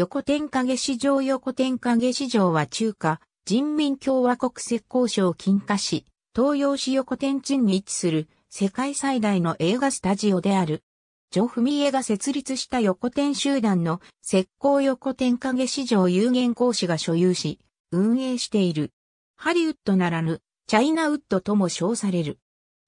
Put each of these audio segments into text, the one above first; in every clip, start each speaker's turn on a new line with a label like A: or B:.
A: 横天影市場横天影市場は中華人民共和国浙江省金華市東洋市横天地に位置する世界最大の映画スタジオである。ジョフミエが設立した横天集団の石膏横天影市場有限公司が所有し、運営している。ハリウッドならぬ、チャイナウッドとも称される。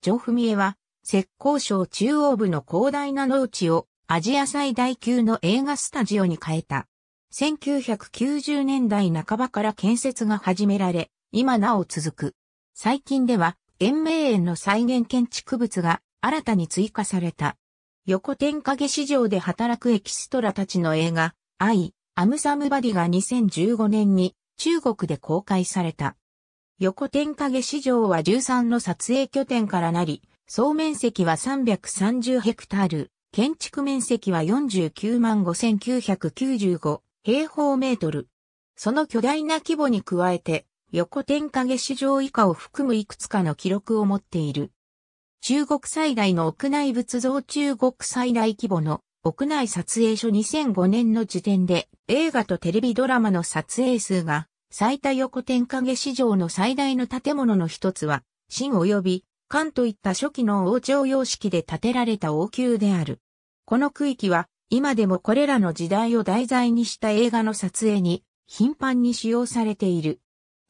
A: ジョフミエは、石膏省中央部の広大な農地をアジア最大級の映画スタジオに変えた。1990年代半ばから建設が始められ、今なお続く。最近では、延命園の再現建築物が新たに追加された。横天影市場で働くエキストラたちの映画、アイ、アムサムバディが2015年に中国で公開された。横天影市場は13の撮影拠点からなり、総面積は330ヘクタール、建築面積は49万5995平方メートル。その巨大な規模に加えて、横天影市場以下を含むいくつかの記録を持っている。中国最大の屋内仏像中国最大規模の屋内撮影所2005年の時点で映画とテレビドラマの撮影数が最多横天影市場の最大の建物の一つは、新及び関といった初期の王朝様式で建てられた王宮である。この区域は今でもこれらの時代を題材にした映画の撮影に頻繁に使用されている。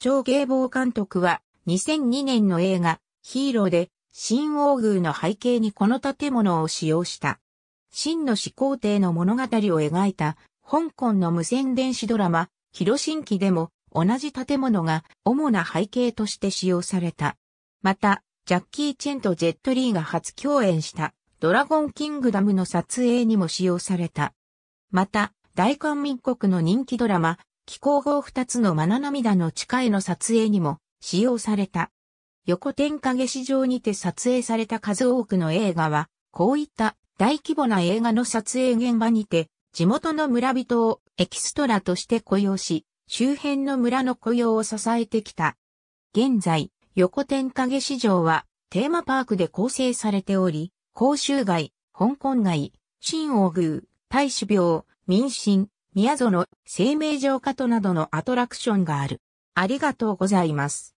A: 超芸坊監督は2002年の映画ヒーローで新王宮の背景にこの建物を使用した。真の始皇帝の物語を描いた香港の無線電子ドラマ、広新記でも同じ建物が主な背景として使用された。また、ジャッキー・チェンとジェット・リーが初共演したドラゴンキングダムの撮影にも使用された。また、大韓民国の人気ドラマ、気候号二つのな涙の地下への撮影にも使用された。横天影市場にて撮影された数多くの映画は、こういった大規模な映画の撮影現場にて、地元の村人をエキストラとして雇用し、周辺の村の雇用を支えてきた。現在、横天影市場はテーマパークで構成されており、甲州街、香港街、新王宮、大使病、民進、宮園、生命浄化となどのアトラクションがある。ありがとうございます。